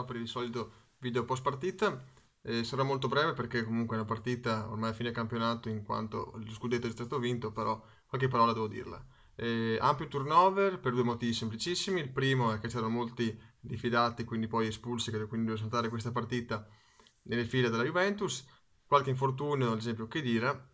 facciamo per il solito video post partita. Eh, sarà molto breve perché comunque è una partita ormai a fine campionato in quanto lo scudetto è stato vinto, però qualche parola devo dirla. Eh, ampio turnover per due motivi semplicissimi. Il primo è che c'erano molti diffidati, quindi poi espulsi, che quindi doveva saltare questa partita nelle file della Juventus. Qualche infortunio, ad esempio che dire.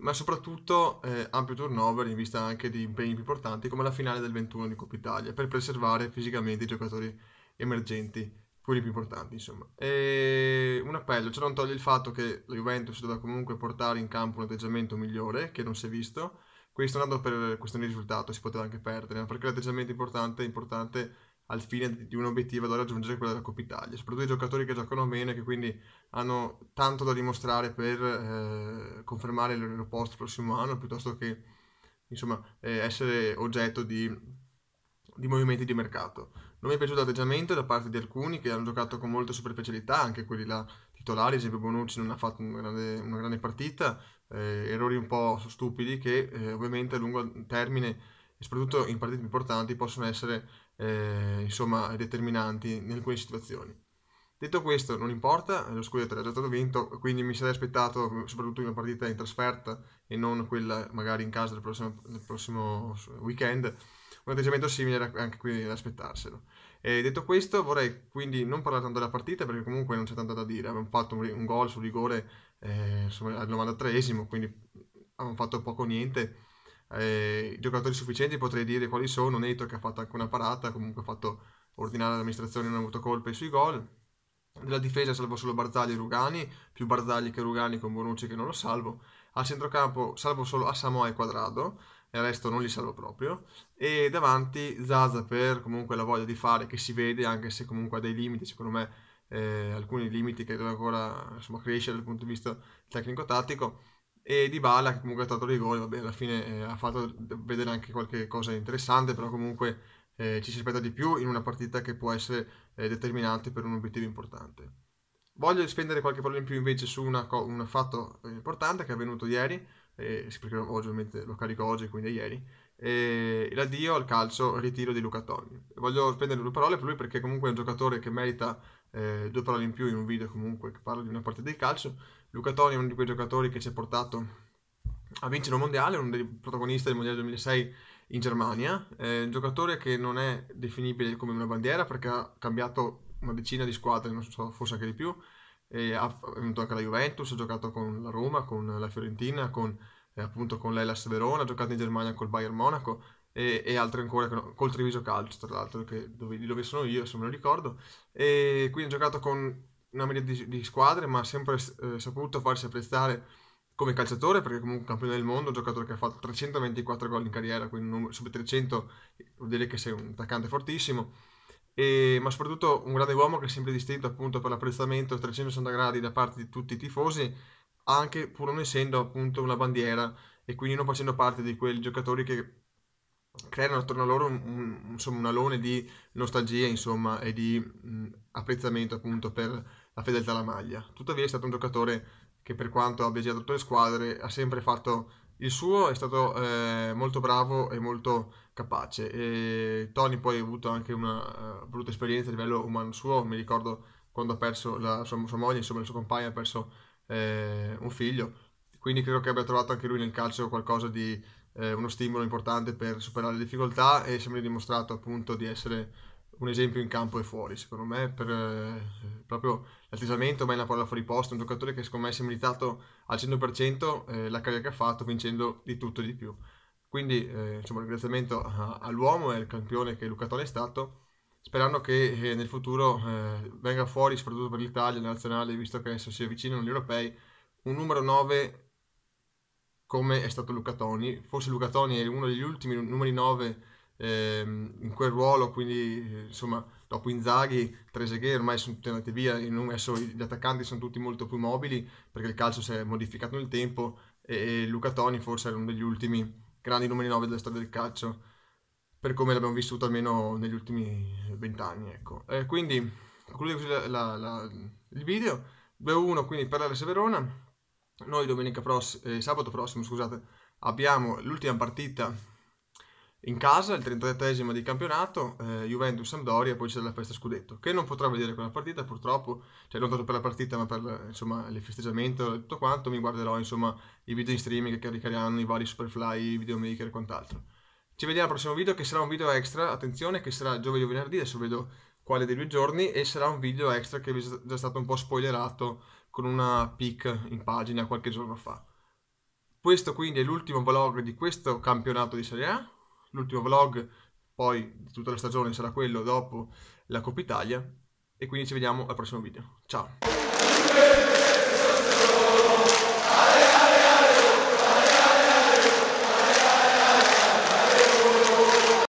ma soprattutto eh, ampio turnover in vista anche di impegni più importanti come la finale del 21 di Coppa Italia per preservare fisicamente i giocatori emergenti quelli più importanti, insomma. E un appello, ciò cioè, non toglie il fatto che la Juventus doveva comunque portare in campo un atteggiamento migliore, che non si è visto. Questo andando per questione di risultato, si poteva anche perdere, ma perché l'atteggiamento importante è importante al fine di un obiettivo da raggiungere, quello della Coppa Italia. Soprattutto i giocatori che giocano bene, che quindi hanno tanto da dimostrare per eh, confermare il loro posto il prossimo anno, piuttosto che insomma, eh, essere oggetto di, di movimenti di mercato. Non mi è piaciuto l'atteggiamento da parte di alcuni che hanno giocato con molta superficialità, anche quelli là titolari, ad esempio Bonucci non ha fatto una grande, una grande partita, eh, errori un po' stupidi che eh, ovviamente a lungo termine e soprattutto in partite importanti possono essere eh, insomma determinanti in alcune situazioni. Detto questo, non importa, eh, lo scudetto era già stato vinto, quindi mi sarei aspettato soprattutto una partita in trasferta e non quella magari in casa del prossimo, del prossimo weekend un atteggiamento simile anche qui da aspettarselo. E detto questo, vorrei quindi non parlare tanto della partita perché comunque non c'è tanto da dire. Abbiamo fatto un, un gol sul rigore eh, insomma, al 93esimo, quindi abbiamo fatto poco o niente. Eh, giocatori sufficienti potrei dire quali sono. Neto che ha fatto anche una parata, comunque ha fatto ordinare l'amministrazione, non ha avuto colpe sui gol. Della difesa salvo solo Barzagli e Rugani, più Barzagli che Rugani con Bonucci che non lo salvo. Al centrocampo salvo solo Asamoa e Quadrado e il resto non li serve proprio. E davanti Zaza per comunque la voglia di fare che si vede, anche se comunque ha dei limiti, secondo me eh, alcuni limiti che deve ancora insomma, crescere dal punto di vista tecnico-tattico. E Di Bala che comunque ha tratto rigori, vabbè, alla fine eh, ha fatto vedere anche qualche cosa interessante, però comunque eh, ci si aspetta di più in una partita che può essere eh, determinante per un obiettivo importante. Voglio spendere qualche parola in più invece su una, co- un fatto eh, importante che è avvenuto ieri, eh, perché ovviamente lo carico oggi, quindi è ieri, eh, l'addio al calcio ritiro di Luca Toni. Voglio spendere due parole per lui perché comunque è un giocatore che merita eh, due parole in più in un video comunque che parla di una partita del calcio. Luca Toni è uno di quei giocatori che ci ha portato a vincere un mondiale, uno dei protagonisti del mondiale 2006 in Germania, è un giocatore che non è definibile come una bandiera perché ha cambiato una decina di squadre, non so, forse anche di più, e ha venuto anche la Juventus, ha giocato con la Roma, con la Fiorentina, con, eh, appunto con l'Elas Verona, ha giocato in Germania col Bayern Monaco e, e altre ancora, col Treviso Calcio tra l'altro, dove, dove, sono io se me lo ricordo, e quindi ha giocato con una media di, di squadre ma ha sempre eh, saputo farsi apprezzare come calciatore perché comunque campione del mondo, un giocatore che ha fatto 324 gol in carriera, quindi un numero, su 300 vuol dire che sei un attaccante fortissimo e, ma soprattutto un grande uomo che è sempre distinto appunto per l'apprezzamento 360 gradi da parte di tutti i tifosi, anche pur non essendo appunto una bandiera e quindi non facendo parte di quei giocatori che creano attorno a loro un, un, insomma, un alone di nostalgia insomma, e di mh, apprezzamento appunto per la fedeltà alla maglia. Tuttavia è stato un giocatore che per quanto abbia girato tutte le squadre ha sempre fatto il suo è stato eh, molto bravo e molto capace. E Tony poi ha avuto anche una uh, brutta esperienza a livello umano suo, mi ricordo quando ha perso la sua, sua moglie, insomma il suo compagno ha perso eh, un figlio, quindi credo che abbia trovato anche lui nel calcio qualcosa di eh, uno stimolo importante per superare le difficoltà e sembra dimostrato appunto di essere un esempio in campo e fuori, secondo me, per eh, proprio l'attesamento, ma è una parola fuori posto, un giocatore che secondo me si è meritato al 100% eh, la carriera che ha fatto vincendo di tutto e di più. Quindi eh, insomma, ringraziamento all'uomo e al campione che Luca Tone è stato, sperando che eh, nel futuro eh, venga fuori, soprattutto per l'Italia, la nazionale, visto che adesso si avvicinano gli europei, un numero 9 come è stato Luca Toni. Forse Luca Toni è uno degli ultimi numeri 9 ehm, in quel ruolo, quindi insomma dopo Inzaghi, Trezeguet ormai sono tutti andati via, adesso gli attaccanti sono tutti molto più mobili perché il calcio si è modificato nel tempo e, e Luca Toni forse era uno degli ultimi grandi numeri 9 della storia del calcio per come l'abbiamo vissuto almeno negli ultimi vent'anni. Ecco. Eh, quindi concludo così la, la, la, il video. 2-1 quindi per l'Ares Verona. Noi domenica prossimo, eh, sabato prossimo, scusate, abbiamo l'ultima partita in casa, il 33 di campionato, eh, Juventus-Sampdoria poi c'è la festa scudetto, che non potrò vedere quella partita purtroppo, cioè non tanto per la partita ma per insomma, il festeggiamento e tutto quanto, mi guarderò insomma i video in streaming che caricheranno i vari Superfly, i videomaker e quant'altro. Ci vediamo al prossimo video che sarà un video extra, attenzione, che sarà giovedì o venerdì, adesso vedo quale dei due giorni e sarà un video extra che vi è già stato un po' spoilerato con una pic in pagina qualche giorno fa. Questo quindi è l'ultimo vlog di questo campionato di Serie A l'ultimo vlog poi di tutta la stagione sarà quello dopo la Coppa Italia e quindi ci vediamo al prossimo video. Ciao!